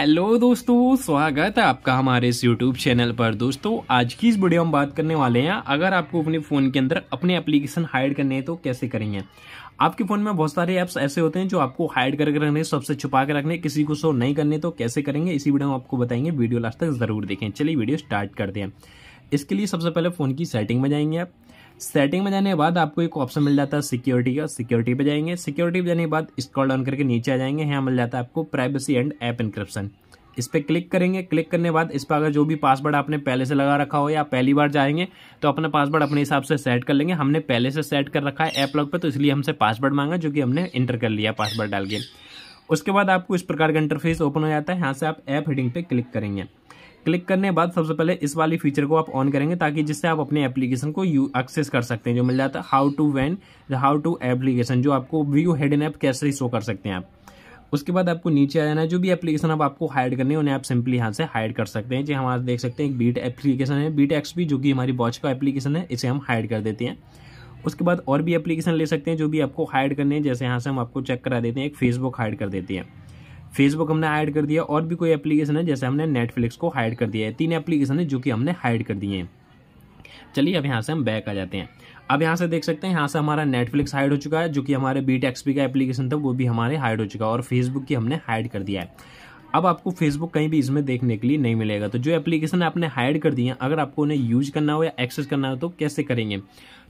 hello दोस्तों स्वागत है आपका हमारे इस यूट्यूब चैनल पर दोस्तों आज की इस वीडियो हम बात करने वाले हैं अगर आपको अपने फ़ोन के अंदर अपने एप्लीकेशन हाइड करने हैं तो कैसे करेंगे आपके फ़ोन में बहुत सारे ऐप्स ऐसे होते हैं जो आपको हाइड करके रखने सबसे छुपा के रखने किसी को शो नहीं करने तो कैसे करेंगे इसी वीडियो हम आपको बताएंगे वीडियो लास्ट तक ज़रूर देखें चलिए वीडियो स्टार्ट करते हैं इसके लिए सबसे पहले फ़ोन की सेटिंग में जाएंगे आप सेटिंग में जाने के बाद आपको एक ऑप्शन मिल जाता है सिक्योरिटी का सिक्योरिटी पे जाएंगे सिक्योरिटी पे जाने के बाद स्क्रॉल डाउन करके नीचे आ जाएंगे यहाँ मिल जाता है आपको प्राइवेसी एंड ऐप इंक्रिप्शन इस पर क्लिक करेंगे क्लिक करने के बाद इस पर अगर जो भी पासवर्ड आपने पहले से लगा रखा हो या पहली बार जाएंगे तो अपना पासवर्ड अपने हिसाब से सेट कर लेंगे हमने पहले से सेट कर रखा है ऐप लॉग पर तो इसलिए हमसे पासवर्ड मांगा जो कि हमने इंटर कर लिया पासवर्ड डाल के उसके बाद आपको इस प्रकार का इंटरफेस ओपन हो जाता है यहाँ से आप ऐप हेडिंग पे क्लिक करेंगे क्लिक करने के बाद सबसे पहले इस वाली फीचर को आप ऑन करेंगे ताकि जिससे आप अपने एप्लीकेशन को यू एक्सेस कर सकते हैं जो मिल जाता है how to van how to application जो आपको व्यू हेड एन ऐप कैसे शो कर सकते हैं आप उसके बाद आपको नीचे आ जाना है जो भी एप्लीकेशन आप आपको हाइड करनी है उन्हें आप सिंपली यहाँ से हाइड कर सकते हैं जी हम हाँ, आज देख सकते हैं एक बीट एप्लीकेशन है बीट एक्स भी जो कि हमारी वॉच का एप्लीकेशन है इसे हम हाइड कर देते हैं उसके बाद और भी एप्लीकेशन ले सकते हैं जो भी आपको हाइड करने हैं जैसे यहाँ से हम आपको चेक करा देते हैं एक फेसबुक हाइड कर देते हैं फेसबुक हमने हाइड कर दिया और भी कोई एप्लीकेशन है जैसे हमने नेटफ्लिक्स को हाइड कर दिया है तीन एप्लीकेशन है जो कि हमने हाइड कर दिए हैं चलिए अब यहाँ से हम बैक आ जाते हैं अब यहाँ से देख सकते हैं यहाँ से हमारा नेटफ्लिक्स हाइड हो चुका है जो कि हमारे बी एक्सपी का एप्लीकेशन था वो भी हमारे हाइड हो चुका है और फेसबुक की हमने हाइड कर दिया है अब आपको फेसबुक कहीं भी इसमें देखने के लिए नहीं मिलेगा तो जो एप्लीकेशन आपने हाइड कर दिए अगर आपको उन्हें यूज करना हो या एक्सेस करना हो तो कैसे करेंगे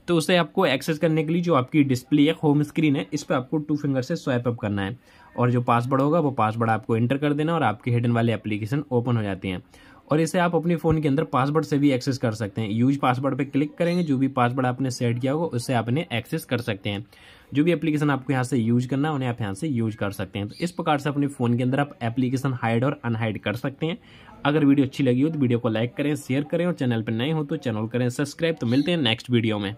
तो उसे आपको एक्सेस करने के लिए जो आपकी डिस्प्ले है होम स्क्रीन है इस पर आपको टू फिंगर से स्वाइप अप करना है और जो पासवर्ड होगा वो पासवर्ड आपको एंटर कर देना और आपके हिडन वाले एप्लीकेशन ओपन हो जाती हैं और इसे आप अपने फ़ोन के अंदर पासवर्ड से भी एक्सेस कर सकते हैं यूज पासवर्ड पर क्लिक करेंगे जो भी पासवर्ड आपने सेट किया होगा उससे आप इन्हें एक्सेस कर सकते हैं जो भी एप्लीकेशन आपको यहाँ से यूज करना है उन्हें आप यहाँ से यूज कर सकते हैं तो इस प्रकार से अपने फ़ोन के अंदर आप एप्लीकेशन हाइड और अनहाइड कर सकते हैं अगर वीडियो अच्छी लगी हो तो वीडियो को लाइक करें शेयर करें और चैनल पर नए हो तो चैनल करें सब्सक्राइब तो मिलते हैं नेक्स्ट वीडियो में